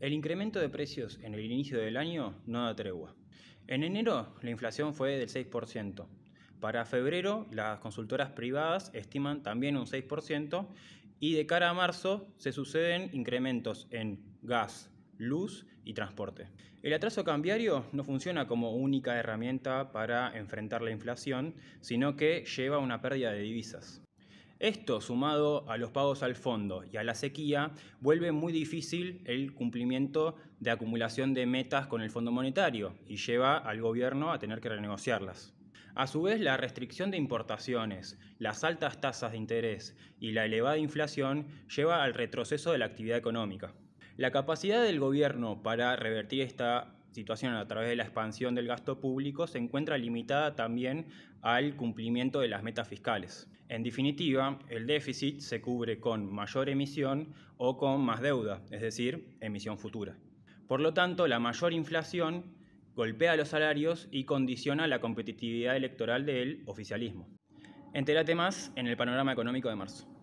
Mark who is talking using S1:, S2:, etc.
S1: El incremento de precios en el inicio del año no da tregua. En enero la inflación fue del 6%. Para febrero las consultoras privadas estiman también un 6% y de cara a marzo se suceden incrementos en gas, luz y transporte. El atraso cambiario no funciona como única herramienta para enfrentar la inflación, sino que lleva a una pérdida de divisas. Esto, sumado a los pagos al fondo y a la sequía, vuelve muy difícil el cumplimiento de acumulación de metas con el Fondo Monetario y lleva al gobierno a tener que renegociarlas. A su vez, la restricción de importaciones, las altas tasas de interés y la elevada inflación lleva al retroceso de la actividad económica. La capacidad del gobierno para revertir esta situación a través de la expansión del gasto público se encuentra limitada también al cumplimiento de las metas fiscales. En definitiva, el déficit se cubre con mayor emisión o con más deuda, es decir, emisión futura. Por lo tanto, la mayor inflación golpea los salarios y condiciona la competitividad electoral del oficialismo. Entérate más en el panorama económico de marzo.